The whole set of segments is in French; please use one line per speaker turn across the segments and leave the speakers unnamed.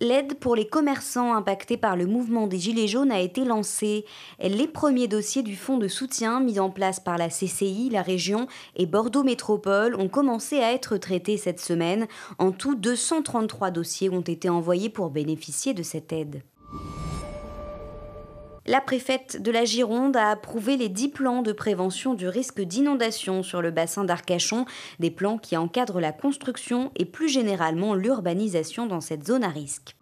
L'aide pour les commerçants impactés par le mouvement des Gilets jaunes a été lancée. Les premiers dossiers du fonds de soutien mis en place par la CCI, la région et Bordeaux Métropole ont commencé à être traités cette semaine. En tout, 233 dossiers ont été envoyés pour bénéficier de cette aide. La préfète de la Gironde a approuvé les 10 plans de prévention du risque d'inondation sur le bassin d'Arcachon, des plans qui encadrent la construction et plus généralement l'urbanisation dans cette zone à risque.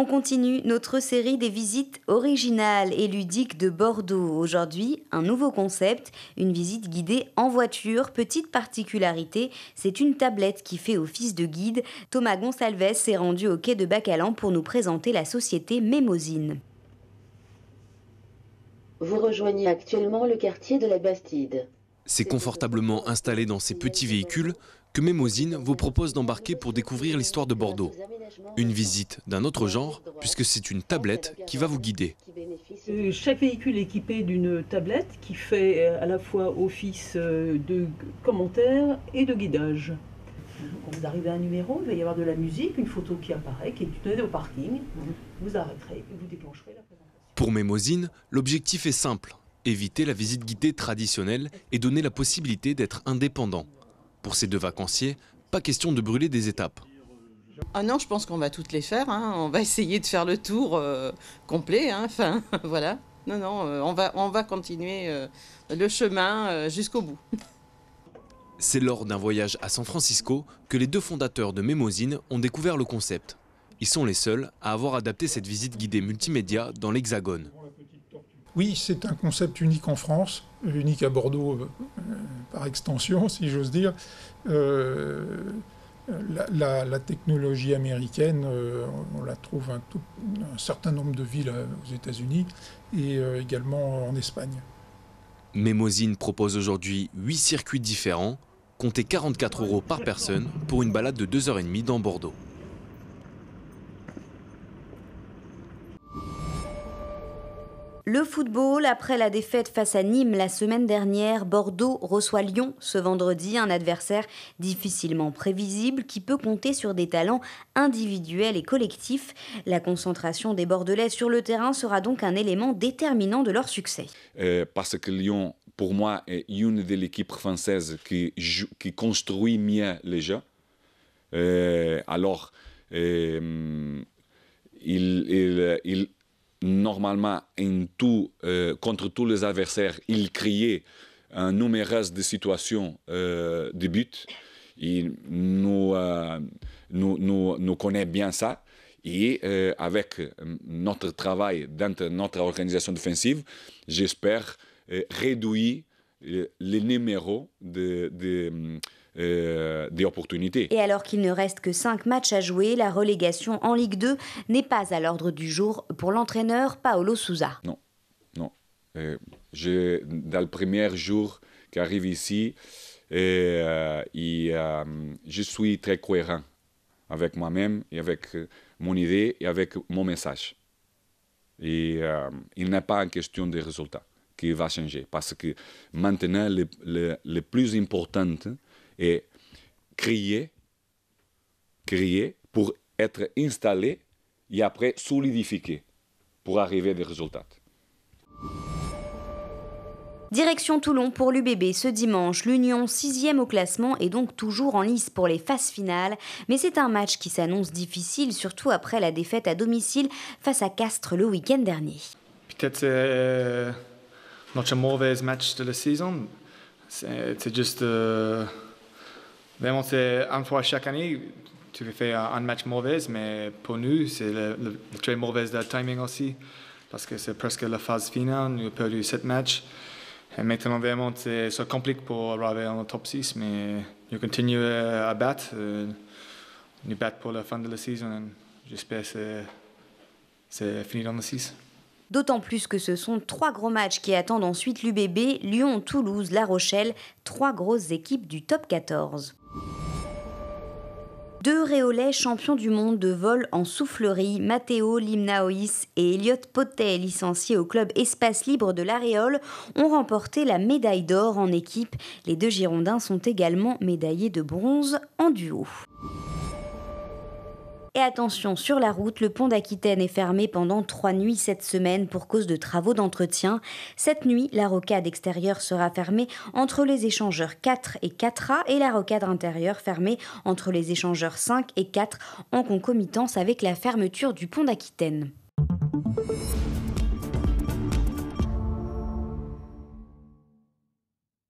On continue notre série des visites originales et ludiques de Bordeaux. Aujourd'hui, un nouveau concept, une visite guidée en voiture. Petite particularité, c'est une tablette qui fait office de guide. Thomas Gonsalves s'est rendu au quai de Bacalan pour nous présenter la société Mémosine.
Vous rejoignez actuellement le quartier de la Bastide. C'est confortablement installé dans ces petits véhicules que vous propose d'embarquer pour découvrir l'histoire de Bordeaux. Une visite d'un autre genre, puisque c'est une tablette qui va vous guider.
Euh, chaque véhicule est équipé d'une tablette qui fait euh, à la fois office euh, de commentaire et de guidage. Quand vous arrivez à un numéro, il va y avoir de la musique, une photo qui apparaît, qui est au parking. Vous arrêterez et vous déclencherez la présentation.
Pour Mémosine, l'objectif est simple éviter la visite guidée traditionnelle et donner la possibilité d'être indépendant. Pour ces deux vacanciers, pas question de brûler des étapes.
Ah non, je pense qu'on va toutes les faire. Hein. On va essayer de faire le tour euh, complet. Hein. Enfin, voilà. Non, non, euh, on, va, on va continuer euh, le chemin jusqu'au bout.
C'est lors d'un voyage à San Francisco que les deux fondateurs de Mémosine ont découvert le concept. Ils sont les seuls à avoir adapté cette visite guidée multimédia dans l'Hexagone.
Oui, c'est un concept unique en France, unique à Bordeaux par extension, si j'ose dire, euh, la, technologie américaine, euh, on, la trouve un, un, certain nombre de villes euh, aux États-Unis et également en Espagne.
Memosine propose aujourd'hui huit circuits différents, comptés 44 euros par personne pour une balade de 2h30 dans Bordeaux.
Le football, après la défaite face à Nîmes la semaine dernière, Bordeaux reçoit Lyon ce vendredi, un adversaire difficilement prévisible qui peut compter sur des talents individuels et collectifs. La concentration des Bordelais sur le terrain sera donc un élément déterminant de leur succès.
Euh, parce que Lyon, pour moi, est une des équipes françaises qui, qui, construit mieux les jeux. Euh, alors, euh, il, il normalement tout, euh, contre tous les adversaires, il criait un numéros de situations euh, de but. Il euh, nous, nous, connaît bien ça. Et avec notre travail dans notre organisation défensive, j'espère réduire les numéros de euh, des opportunités.
Et alors qu'il ne reste que 5 matchs à jouer, la relégation en Ligue 2 n'est pas à l'ordre du jour pour l'entraîneur Paolo Souza. Non,
non. Euh, dans le premier jour qu'arrive ici, euh, je suis très cohérent avec moi-même et avec mon idée et avec mon message. Et il n'est pas en question des résultats qui va changer parce que maintenant le, le plus important et crier, crier pour être installé et après solidifier pour arriver à des résultats.
Direction Toulon pour l'UBB ce dimanche. L'Union, sixième au classement, est donc toujours en lice pour les phases finales. Mais c'est un match qui s'annonce difficile, surtout après la défaite à domicile face à Castres le week-end dernier.
Peut-être euh, notre mauvais match de la saison. C'est juste. Euh, Vraiment, c'est une fois chaque année, tu fais un match mauvais, mais pour nous, c'est le, très mauvais de timing aussi, parce que c'est presque la phase finale, nous avons perdu sept matchs. Et maintenant, vraiment, ça complique pour arriver en top 6, mais nous continuons à battre. Euh, nous battons pour la fin de la saison. J'espère que c'est fini dans le 6.
D'autant plus que ce sont trois gros matchs qui attendent ensuite l'UBB, Lyon, Toulouse, La Rochelle, trois grosses équipes du top 14. Deux réolais champions du monde de vol en soufflerie, Matteo Limnaois et Elliot Potet, licenciés au club Espace Libre de Réole, ont remporté la médaille d'or en équipe. Les deux Girondins sont également médaillés de bronze en duo. Et attention, sur la route, le pont d'Aquitaine est fermé pendant trois nuits cette semaine pour cause de travaux d'entretien. Cette nuit, la rocade extérieure sera fermée entre les échangeurs 4 et 4A et la rocade intérieure fermée entre les échangeurs 5 et 4 en concomitance avec la fermeture du pont d'Aquitaine.